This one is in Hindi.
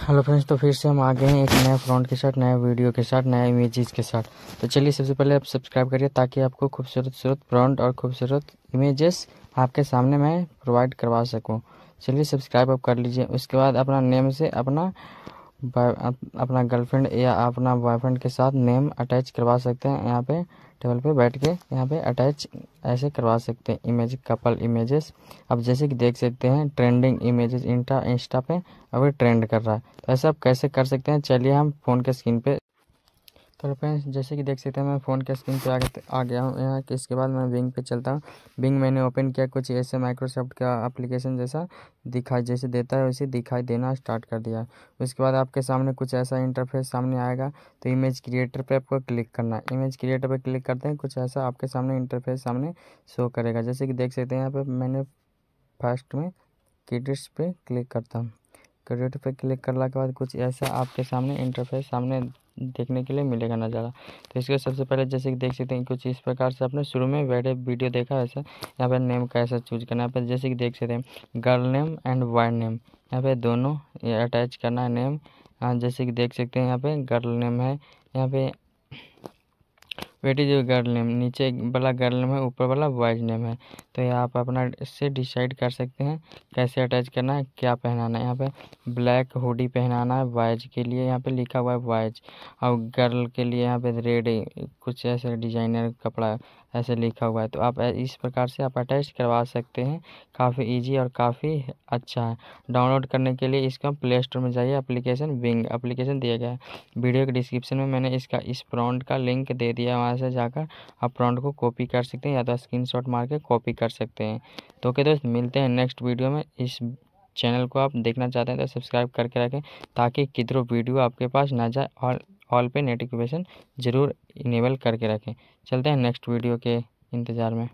हेलो फ्रेंड्स तो फिर से हम आ गए हैं एक नए फ्रंट के साथ नए वीडियो के साथ नए इमेजेस के साथ तो चलिए सबसे पहले आप सब्सक्राइब करिए ताकि आपको खूबसूरत खूबसूरत फ्रंट और खूबसूरत इमेजेस आपके सामने मैं प्रोवाइड करवा सकूं चलिए सब्सक्राइब आप कर लीजिए उसके बाद अपना नेम से अपना अपना गर्लफ्रेंड या अपना बॉयफ्रेंड के साथ नेम अटैच करवा सकते हैं यहाँ पे टेबल पे बैठ के यहाँ पे अटैच ऐसे करवा सकते हैं इमेज कपल इमेजेस अब जैसे कि देख सकते हैं ट्रेंडिंग इमेजेस इंटा इंस्टा पे अभी ट्रेंड कर रहा है तो ऐसे आप कैसे कर सकते हैं चलिए हम फ़ोन के स्क्रीन पे तो फ्रेंड्स जैसे कि देख सकते हैं मैं फ़ोन के स्क्रीन पे आ गया आ गया हूँ यहाँ कि इसके बाद मैं विंग पे चलता हूँ विंग मैंने ओपन किया कुछ ऐसे माइक्रोसॉफ्ट का एप्लीकेशन जैसा दिखाई जैसे देता है वैसे दिखाई देना स्टार्ट कर दिया उसके बाद आपके सामने कुछ ऐसा इंटरफेस सामने आएगा तो इमेज क्रिएटर पर आपको क्लिक करना है इमेज क्रिएटर पर क्लिक करते हैं कुछ ऐसा आपके सामने इंटरफेस सामने शो करेगा जैसे कि देख सकते हैं यहाँ पर मैंने फर्स्ट में किड्स पर क्लिक करता हूँ क्रिएट पर क्लिक करने के बाद कुछ ऐसा आपके सामने इंटरफेस सामने देखने के लिए मिलेगा नज़ारा तो इसके सबसे पहले जैसे कि देख सकते हैं कुछ इस प्रकार से आपने शुरू में वेडे वीडियो देखा ऐसा यहाँ पर नेम कैसा चूज करना है पर जैसे कि देख सकते हैं girl name and boy name यहाँ पे दोनों अटैच करना है नेम हाँ, जैसे कि देख सकते हैं यहाँ पे गर्ल नेम है यहाँ पे वेट इज गर्ल नेम नीचे वाला गर्ल नेम है ऊपर वाला बॉयज नेम है तो ये आप अपना इससे डिसाइड कर सकते हैं कैसे अटैच करना है क्या पहनाना है यहाँ पे ब्लैक हुडी पहनाना है बॉयज के लिए यहाँ पे लिखा हुआ है बॉयज और गर्ल के लिए यहाँ पे रेड कुछ ऐसे डिजाइनर कपड़ा ऐसे लिखा हुआ है तो आप इस प्रकार से आप अटैच करवा सकते हैं काफ़ी ईजी और काफ़ी अच्छा है डाउनलोड करने के लिए इसका प्ले स्टोर में जाइए अप्लीकेशन विंग अप्लीकेशन दिया गया है वीडियो के डिस्क्रिप्शन में मैंने इसका इस प्रॉन्ट का लिंक दे दिया वहाँ से जाकर आप प्रॉन्ट को कॉपी कर सकते हैं या तो स्क्रीन शॉट मार के कॉपी कर सकते हैं तो ओके दोस्त मिलते हैं नेक्स्ट वीडियो में इस चैनल को आप देखना चाहते हैं तो सब्सक्राइब करके रखें ताकि किधरों वीडियो आपके पास ना जाए और ऑल पे नोटिफिकेशन ज़रूर इनेबल करके रखें चलते हैं नेक्स्ट वीडियो के इंतज़ार में